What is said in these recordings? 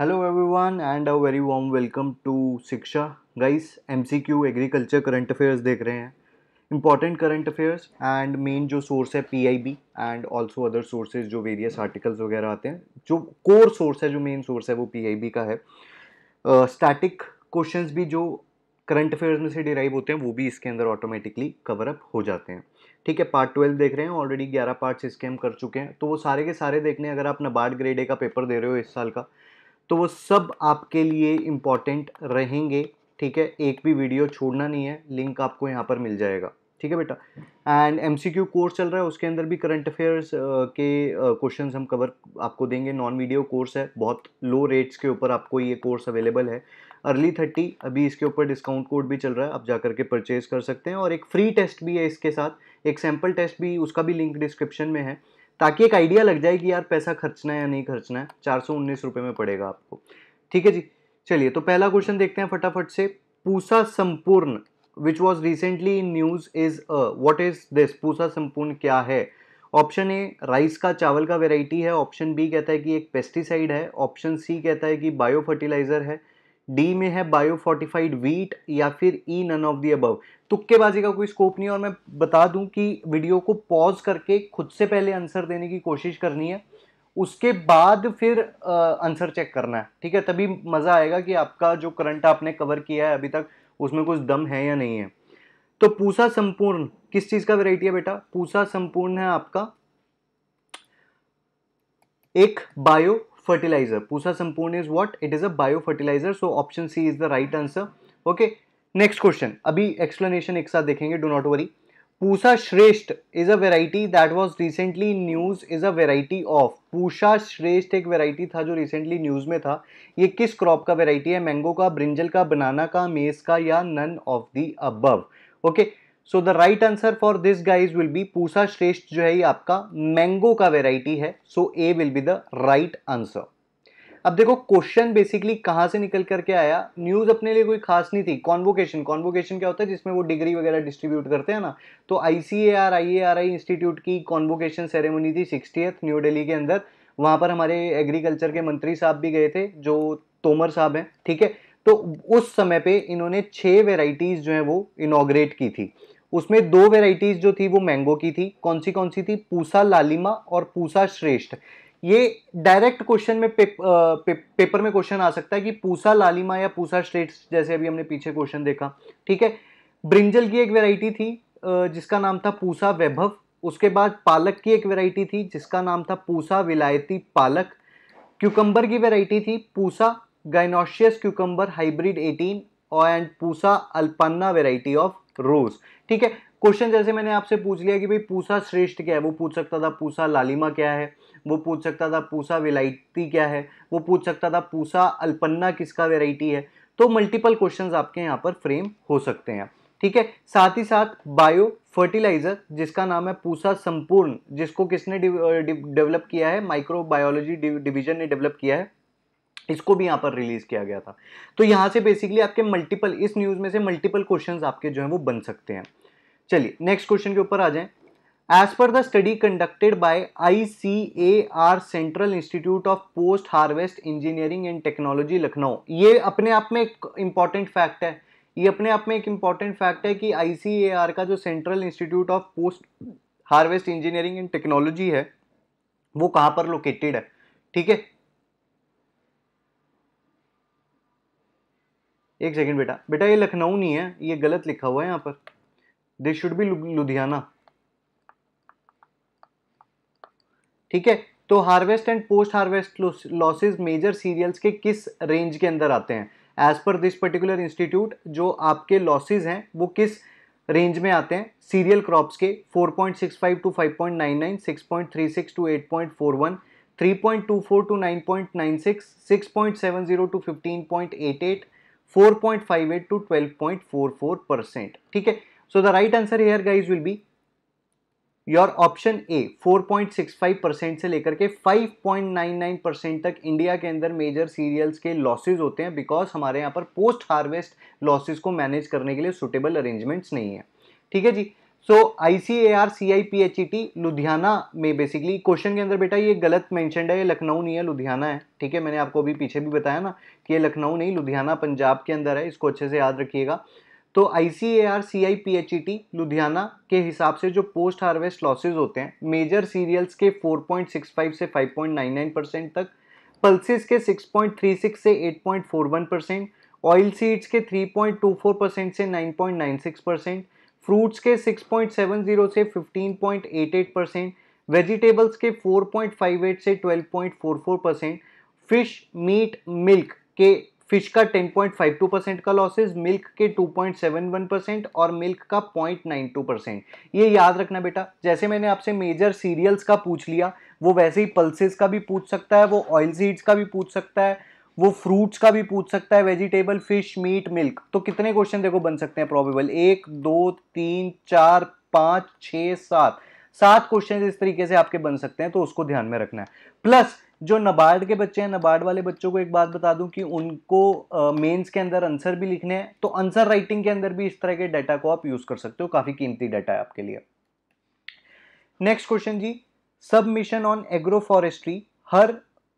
Hello everyone and a very warm welcome to Shiksha guys MCQ agriculture current affairs देख रहे हैं important current affairs and main जो source है PIB and also other sources जो various articles वगैरह आते हैं जो कोर सोर्स है जो मेन सोर्स है वो पीआईबी का है स्टैटिक uh, क्वेश्चन भी जो करंट अफेयर्स में से डिराइव होते हैं वो भी इसके अंदर ऑटोमेटिकली कवर अप हो जाते हैं ठीक है पार्ट ट्वेल्व देख रहे हैं ऑलरेडी ग्यारह पार्ट्स इसके हम कर चुके हैं तो वो सारे के सारे देखने अगर आप नबार्ड ग्रेड ए का पेपर दे रहे हो इस साल का तो वो सब आपके लिए इम्पॉर्टेंट रहेंगे ठीक है एक भी वीडियो छोड़ना नहीं है लिंक आपको यहाँ पर मिल जाएगा ठीक है बेटा and M C Q course चल रहा है उसके अंदर भी करंट अफेयर्स के क्वेश्चन हम कवर आपको देंगे नॉन वीडियो कोर्स है बहुत लो रेट्स के ऊपर आपको ये कोर्स अवेलेबल है अर्ली थर्टी अभी इसके ऊपर डिस्काउंट कोड भी चल रहा है आप जा करके परचेज कर सकते हैं और एक फ्री टेस्ट भी है इसके साथ एक सैम्पल टेस्ट भी उसका भी लिंक डिस्क्रिप्शन में है ताकि एक आइडिया लग जाए कि यार पैसा खर्चना है या नहीं खर्चना है चार सौ उन्नीस रुपये में पड़ेगा आपको ठीक है जी चलिए तो पहला क्वेश्चन देखते हैं फटाफट से Pusa Sampoorn which was recently in news is what is this Pusa Sampoorn क्या है ऑप्शन ए राइस का चावल का वेराइटी है ऑप्शन बी कहता है कि एक पेस्टिसाइड है ऑप्शन सी कहता है कि बायो फर्टिलाइजर है डी में है बायो फोर्टिफाइड वीट या फिर E none of the above तुक्केबाजी का कोई स्कोप नहीं और मैं बता दूं कि वीडियो को पॉज करके खुद से पहले आंसर देने की कोशिश करनी है उसके बाद फिर आंसर चेक करना है ठीक है तभी मज़ा आएगा कि आपका जो करंट आपने कवर किया है अभी तक उसमें कुछ दम है या नहीं है तो पूसा संपूर्ण किस चीज़ का वेराइटी है बेटा पूसा संपूर्ण है आपका एक bio fertilizer. Pusa Sampoorn is what? It is a biofertilizer. So option C is the right answer. Okay. Next question. अभी explanation एक साथ देखेंगे. Do not worry. Pusa Shresht is a variety that was recently news is a variety of. Pusa Shresht एक variety था जो recently news में था. ये किस crop का variety है? Mango का, brinjal का, banana का, maize का या none of the above. Okay. So the right answer for this guys will be Pusa Shreshth जो है ये आपका मैंगो का वेराइटी है so A will be the right answer अब देखो क्वेश्चन बेसिकली कहाँ से निकल करके आया न्यूज अपने लिए कोई खास नहीं थी कॉन्वोकेशन कॉन्वोकेशन क्या होता है जिसमें वो डिग्री वगैरह डिस्ट्रीब्यूट करते हैं ना तो I C A R I A R I institute की कॉन्वोकेशन सेरेमनी थी सिक्सटीथ न्यू डेली के अंदर वहाँ पर हमारे एग्रीकल्चर के मंत्री साहब भी गए थे जो तोमर साहब हैं ठीक है तो उस समय पे इन्होंने छः वेराइटीज़ जो हैं वो इनाग्रेट की थी उसमें दो वेराइटीज़ जो थी वो मैंगो की थी कौन सी कौन सी थी पूसा लालिमा और पूसा श्रेष्ठ ये डायरेक्ट क्वेश्चन में पेप, पे, पेपर में क्वेश्चन आ सकता है कि पूसा लालिमा या पूसा श्रेष्ठ जैसे अभी हमने पीछे क्वेश्चन देखा ठीक है ब्रिंजल की एक वेराइटी थी जिसका नाम था पूसा वैभव उसके बाद पालक की एक वेराइटी थी जिसका नाम था पूसा विलायती पालक क्यूकम्बर की वेराइटी थी Pusa gynoecious cucumber hybrid 18 and Pusa Alpana variety of rose ठीक है क्वेश्चन जैसे मैंने आपसे पूछ लिया कि भाई पूसा श्रेष्ठ क्या है वो पूछ सकता था पूसा लालिमा क्या है वो पूछ सकता था पूसा विलायती क्या है वो पूछ सकता था पूसा अल्पन्ना किसका वेराइटी है तो मल्टीपल क्वेश्चन आपके यहाँ पर फ्रेम हो सकते हैं ठीक है साथ ही साथ बायो फर्टिलाइजर जिसका नाम है पूसा संपूर्ण जिसको किसने डेवलप किया है माइक्रोबायोलॉजी डिवीजन ने डेवलप किया है इसको भी यहाँ पर रिलीज किया गया था तो यहाँ से बेसिकली आपके मल्टीपल इस न्यूज़ में से मल्टीपल क्वेश्चन आपके जो है वो बन सकते हैं चलिए नेक्स्ट क्वेश्चन के ऊपर आ जाए as per the study conducted by I C A R central institute of post harvest engineering and technology Lucknow ये अपने आप में एक इम्पॉर्टेंट फैक्ट है ये अपने आप में एक इम्पॉर्टेंट फैक्ट है कि आई सी ए आर का जो central institute of post harvest engineering and technology है वो कहाँ पर लोकेटेड है ठीक है एक सेकंड बेटा बेटा ये लखनऊ नहीं है ये गलत लिखा हुआ है यहाँ पर दिस शुड बी लुधियाना ठीक है तो harvest and post harvest losses major cereals के किस रेंज के अंदर आते हैं as per this particular institute जो आपके लॉसेज हैं वो किस रेंज में आते हैं सीरियल क्रॉप्स के 4.65 point six five two five point nine nine six point three six two eight point four one three point two four two nine point nine six six point seven zero two fifteen point eight eight 4.58 to 12.44 percent. ठीक है so the right answer here guys will be your option A 4.65 percent से लेकर के 5.99 percent तक India के अंदर major cereals के losses होते हैं बिकॉज हमारे यहाँ पर पोस्ट हार्वेस्ट लॉसेज को मैनेज करने के लिए सुटेबल अरेंजमेंट्स नहीं है ठीक है जी so I C A R C I P H E T Ludhiana में बेसिकली क्वेश्चन के अंदर बेटा ये गलत मैंशनड है ये लखनऊ नहीं है लुधियाना है ठीक है मैंने आपको अभी पीछे भी बताया ना कि ये लखनऊ नहीं लुधियाना पंजाब के अंदर है इसको अच्छे से याद रखिएगा तो I C A R C I P H E T Ludhiana के हिसाब से जो पोस्ट हार्वेस्ट लॉसेज होते हैं मेजर सीरियल्स के फोर पॉइंट सिक्स फाइव से five point nine nine percent तक पल्सिस के सिक्स पॉइंट थ्री सिक्स से eight point four one percent oil seeds के three point two four percent से nine nine point six percent fruits के 6.70 से 15.88 percent vegetables के 4.58 से 12.44 परसेंट फिश मीट मिल्क के फिश का 10.52 परसेंट का लॉसेज मिल्क के 2.71 परसेंट और मिल्क का 0.92 परसेंट ये याद रखना बेटा जैसे मैंने आपसे मेजर सीरियल्स का पूछ लिया वो वैसे ही पल्सेस का भी पूछ सकता है वो ऑयल सीड्स का भी पूछ सकता है वो फ्रूट्स का भी पूछ सकता है वेजिटेबल फिश मीट मिल्क तो कितने क्वेश्चन देखो बन सकते हैं प्रॉबेबल एक दो तीन चार पाँच छः सात सात क्वेश्चन इस तरीके से आपके बन सकते हैं तो उसको ध्यान में रखना है प्लस जो नबार्ड के बच्चे हैं नबार्ड वाले बच्चों को एक बात बता दूं कि उनको मेंस uh, के अंदर आंसर भी लिखने हैं तो आंसर राइटिंग के अंदर भी इस तरह के डाटा को आप यूज़ कर सकते हो काफ़ी कीमती डाटा है आपके लिए नेक्स्ट क्वेश्चन जी सबमिशन ऑन एग्रो फॉरेस्ट्री हर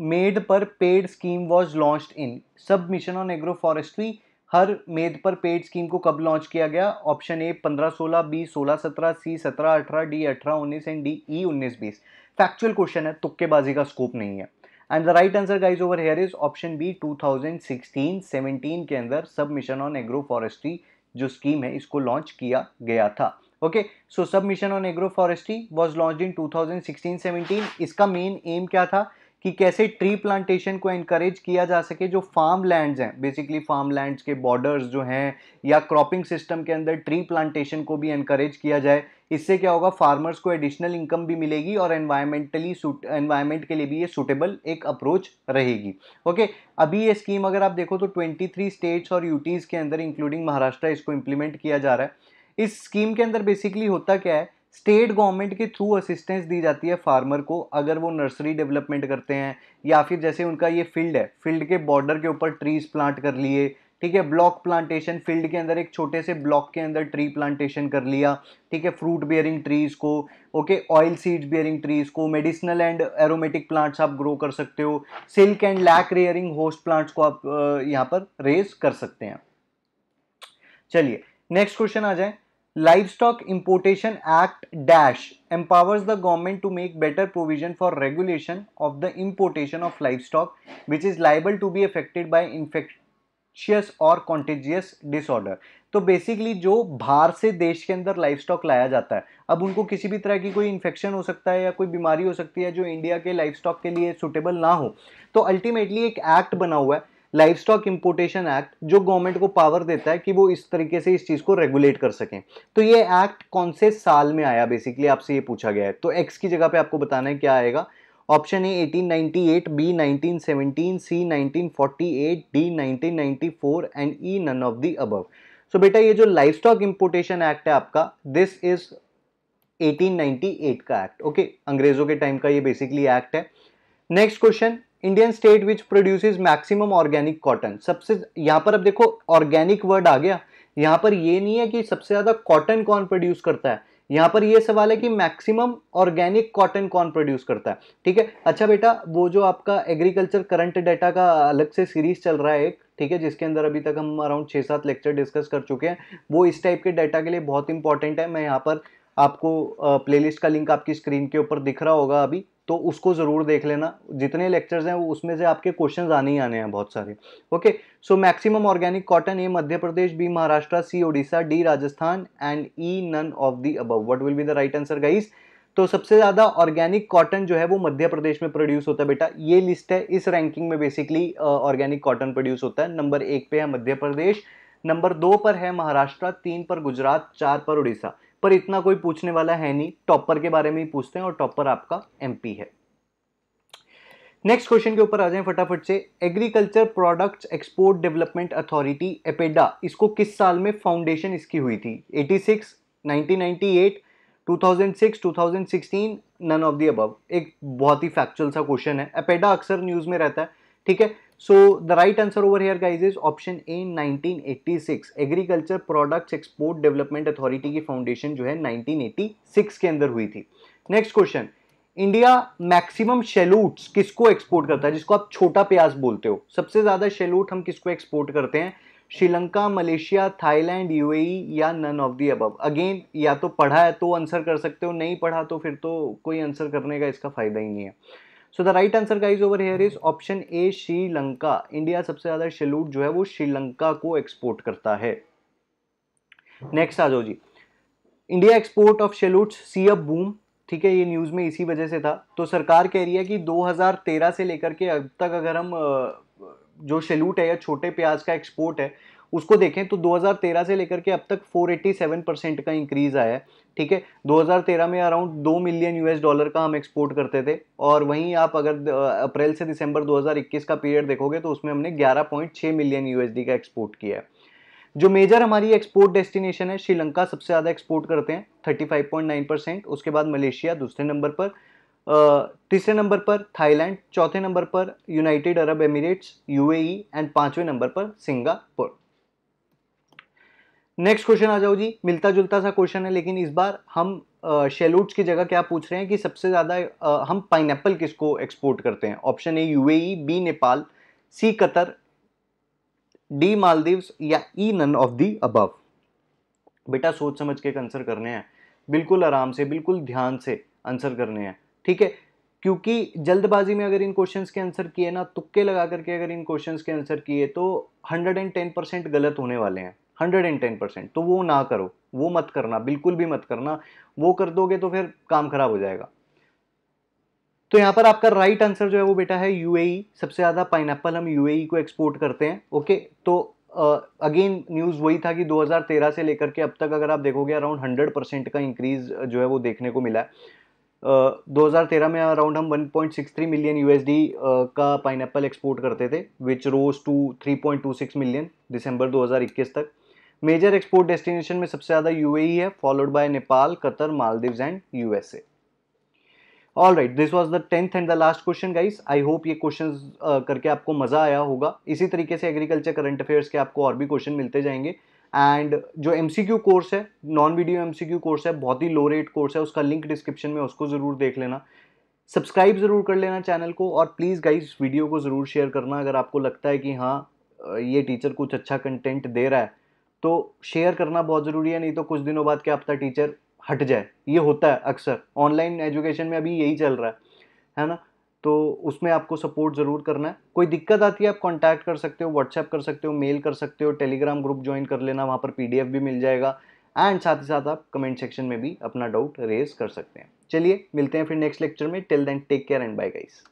मेड पर पेड scheme was launch in sub mission on agro forestry हर मेद पर पेड स्कीम को कब लॉन्च किया गया ऑप्शन ए पंद्रह सोलह बी सोलह सत्रह सी सत्रह अठारह डी अठारह उन्नीस एंड डी ई उन्नीस बीस फैक्चुअल क्वेश्चन है तुक्केबाजी का स्कोप नहीं है and the right answer guys over here is option B 2016 17 के अंदर sub mission on agro forestry जो स्कीम है इसको लॉन्च किया गया था okay so sub mission on agro forestry was launch in 2016-17 इसका मेन एम क्या था कि कैसे ट्री प्लांटेशन को इनक्रेज किया जा सके जो फार्म लैंड्स हैं बेसिकली फार्म लैंड्स के बॉर्डर्स जो हैं या क्रॉपिंग सिस्टम के अंदर ट्री प्लांटेशन को भी इनक्रेज किया जाए इससे क्या होगा फार्मर्स को एडिशनल इनकम भी मिलेगी और एनवायरमेंटली एनवायरमेंट के लिए भी ये सूटेबल एक अप्रोच रहेगी ओके अभी ये स्कीम अगर आप देखो तो 23 स्टेट्स और यूटीज़ के अंदर इंक्लूडिंग महाराष्ट्र इसको इम्प्लीमेंट किया जा रहा है इस स्कीम के अंदर बेसिकली होता क्या है स्टेट गवर्नमेंट के थ्रू असिस्टेंस दी जाती है फार्मर को अगर वो नर्सरी डेवलपमेंट करते हैं या फिर जैसे उनका ये फील्ड है फील्ड के बॉर्डर के ऊपर ट्रीज प्लांट कर लिए ठीक है ब्लॉक प्लांटेशन फील्ड के अंदर एक छोटे से ब्लॉक के अंदर ट्री प्लांटेशन कर लिया ठीक है फ्रूट बियरिंग ट्रीज़ को okay oil seeds bearing trees को मेडिसिनल एंड एरोमेटिक प्लांट्स आप ग्रो कर सकते हो silk and lac rearing host plants को आप यहाँ पर रेज कर सकते हैं चलिए नेक्स्ट क्वेश्चन आ जाए livestock importation act dash empowers the government to make better provision for regulation of the importation of livestock which is liable to be affected by infectious or contagious disorder तो basically जो बाहर से देश के अंदर life stock लाया जाता है अब उनको किसी भी तरह की कोई इन्फेक्शन हो सकता है या कोई बीमारी हो सकती है जो इंडिया के लाइफ स्टॉक के लिए सुटेबल ना हो तो अल्टीमेटली एक एक्ट बना हुआ है लाइफ स्टॉक इम्पोर्टेशन एक्ट जो गवर्नमेंट को पावर देता है कि वो इस तरीके से इस चीज़ को रेगुलेट कर सकें तो ये एक्ट कौन से साल में आया बेसिकली आपसे ये पूछा गया है तो एक्स की जगह पे आपको बताना है क्या आएगा option A 1898 B 1917 C 1948 D 1994 and E none of the above so बेटा ये जो लाइफ स्टॉक इम्पोर्टेशन एक्ट है आपका दिस इज 1898 का एक्ट ओके okay? अंग्रेजों के टाइम का ये बेसिकली एक्ट है next question Indian state which produce maximum organic cotton सबसे यहाँ पर अब देखो ऑर्गेनिक वर्ड आ गया यहाँ पर ये नहीं है कि सबसे ज़्यादा कॉटन कौन प्रोड्यूस करता है यहाँ पर ये सवाल है कि मैक्सिमम ऑर्गेनिक कॉटन कौन प्रोड्यूस करता है ठीक है अच्छा बेटा वो जो आपका एग्रीकल्चर करंट डाटा का अलग से सीरीज चल रहा है एक ठीक है जिसके अंदर अभी तक हम अराउंड छः सात लेक्चर डिस्कस कर चुके हैं वो इस टाइप के डाटा के लिए बहुत इंपॉर्टेंट है मैं यहाँ पर आपको प्लेलिस्ट का लिंक आपकी स्क्रीन के ऊपर दिख रहा होगा अभी तो उसको ज़रूर देख लेना जितने लेक्चर्स हैं उसमें से आपके क्वेश्चंस आने ही आने हैं बहुत सारे okay so maximum organic cotton A Madhya Pradesh B Maharashtra C Odisha D Rajasthan and E none of the above what will be the right answer guys तो सबसे ज़्यादा ऑर्गेनिक कॉटन जो है वो मध्य प्रदेश में प्रोड्यूस होता है बेटा ये लिस्ट है इस रैंकिंग में बेसिकली ऑर्गेनिक कॉटन प्रोड्यूस होता है नंबर एक पे है मध्य प्रदेश नंबर दो पर है महाराष्ट्र तीन पर गुजरात चार पर उड़ीसा पर इतना कोई पूछने वाला है नहीं टॉपर के बारे में ही पूछते हैं और टॉपर आपका एमपी है नेक्स्ट क्वेश्चन के ऊपर आ जाए फटाफट से agriculture products export development authority APEDA इसको किस साल में फाउंडेशन इसकी हुई थी 86, 1998, 2006, 2016 नन ऑफ दी अबव एक बहुत ही फैक्चुअल सा क्वेश्चन है एपेडा अक्सर न्यूज़ में रहता है ठीक है So the right answer over here guys is option A 1986 agriculture products export development authority की फाउंडेशन जो है 1986 के अंदर हुई थी next question India maximum shallots किसको एक्सपोर्ट करता है जिसको आप छोटा प्याज बोलते हो सबसे ज़्यादा शेलूट हम किसको एक्सपोर्ट करते हैं श्रीलंका मलेशिया थाईलैंड यूएई या none of the above again या तो पढ़ा है तो आंसर कर सकते हो नहीं पढ़ा तो फिर तो कोई आंसर करने का इसका फ़ायदा ही नहीं है so the right answer guys over here is option A Sri Lanka India सबसे ज़्यादा शेलूट जो है वो श्रीलंका को एक्सपोर्ट करता है नेक्स्ट आ जाओ जी India export of shallot see a boom ठीक है ये न्यूज़ में इसी वजह से था तो सरकार कह रही है कि 2013 से लेकर के अब तक अगर हम जो शेलूट है या छोटे प्याज का एक्सपोर्ट है उसको देखें तो 2013 से लेकर के अब तक 487 परसेंट का इंक्रीज आया है ठीक है 2013 में अराउंड दो मिलियन यूएस डॉलर का हम एक्सपोर्ट करते थे और वहीं आप अगर अप्रैल से दिसंबर 2021 का पीरियड देखोगे तो उसमें हमने 11.6 मिलियन यूएसडी का एक्सपोर्ट किया है जो मेजर हमारी एक्सपोर्ट डेस्टिनेशन है श्रीलंका सबसे ज़्यादा एक्सपोर्ट करते हैं थर्टी परसेंट उसके बाद मलेशिया दूसरे नंबर पर तीसरे नंबर पर थाईलैंड चौथे नंबर पर United Arab Emirates UAE and पांचवें नंबर पर सिंगापुर नेक्स्ट क्वेश्चन आ जाओ जी मिलता जुलता सा क्वेश्चन है लेकिन इस बार हम शेलूट्स की जगह क्या पूछ रहे हैं कि सबसे ज़्यादा हम पाइनएप्पल किसको एक्सपोर्ट करते हैं option A UAE B Nepal C Qatar D Maldives या E none of the above बेटा सोच समझ के आंसर करने हैं बिल्कुल आराम से बिल्कुल ध्यान से आंसर करने हैं ठीक है क्योंकि जल्दबाजी में अगर इन क्वेश्चंस के आंसर किए ना तुक्के लगा करके अगर इन क्वेश्चंस के आंसर किए तो 110 परसेंट गलत होने वाले हैं हंड्रेड एंड टेन परसेंट तो वो ना करो वो मत करना बिल्कुल भी मत करना वो कर दोगे तो फिर काम खराब हो जाएगा तो यहाँ पर आपका राइट आंसर जो है वो बेटा है यूएई e। सबसे ज़्यादा पाइन हम यूएई e को एक्सपोर्ट करते हैं ओके तो अगेन uh, न्यूज़ वही था कि 2013 से लेकर के अब तक अगर आप देखोगे अराउंड 100 परसेंट का इंक्रीज जो है वो देखने को मिला है uh, 2013 में अराउंड हम 1.63 मिलियन यूएसडी uh, का पाइन एक्सपोर्ट करते थे विच रोज टू 3.26 मिलियन दिसंबर 2021 तक मेजर एक्सपोर्ट डेस्टिनेशन में सबसे ज़्यादा यूएई e है followed by Nepal Qatar Maldives and USA all right this was the tenth and the last question guys I hope ये क्वेश्चन करके आपको मजा आया होगा इसी तरीके से एग्रीकल्चर करंट अफेयर्स के आपको और भी क्वेश्चन मिलते जाएंगे एंड जो एम कोर्स है नॉन वीडियो एम कोर्स है बहुत ही लो रेट कोर्स है उसका लिंक डिस्क्रिप्शन में उसको ज़रूर देख लेना सब्सक्राइब ज़रूर कर लेना चैनल को और प्लीज़ गाइस वीडियो को ज़रूर शेयर करना अगर आपको लगता है कि हाँ ये टीचर कुछ अच्छा कंटेंट दे रहा है तो शेयर करना बहुत ज़रूरी है नहीं तो कुछ दिनों बाद क्या आपका टीचर हट जाए ये होता है अक्सर ऑनलाइन एजुकेशन में अभी यही चल रहा है है ना तो उसमें आपको सपोर्ट ज़रूर करना है कोई दिक्कत आती है आप कांटेक्ट कर सकते हो व्हाट्सएप कर सकते हो मेल कर सकते हो टेलीग्राम ग्रुप ज्वाइन कर लेना वहाँ पर पी भी मिल जाएगा एंड साथ ही साथ आप कमेंट सेक्शन में भी अपना डाउट रेज कर सकते हैं चलिए मिलते हैं फिर नेक्स्ट लेक्चर में till then take care and bye guys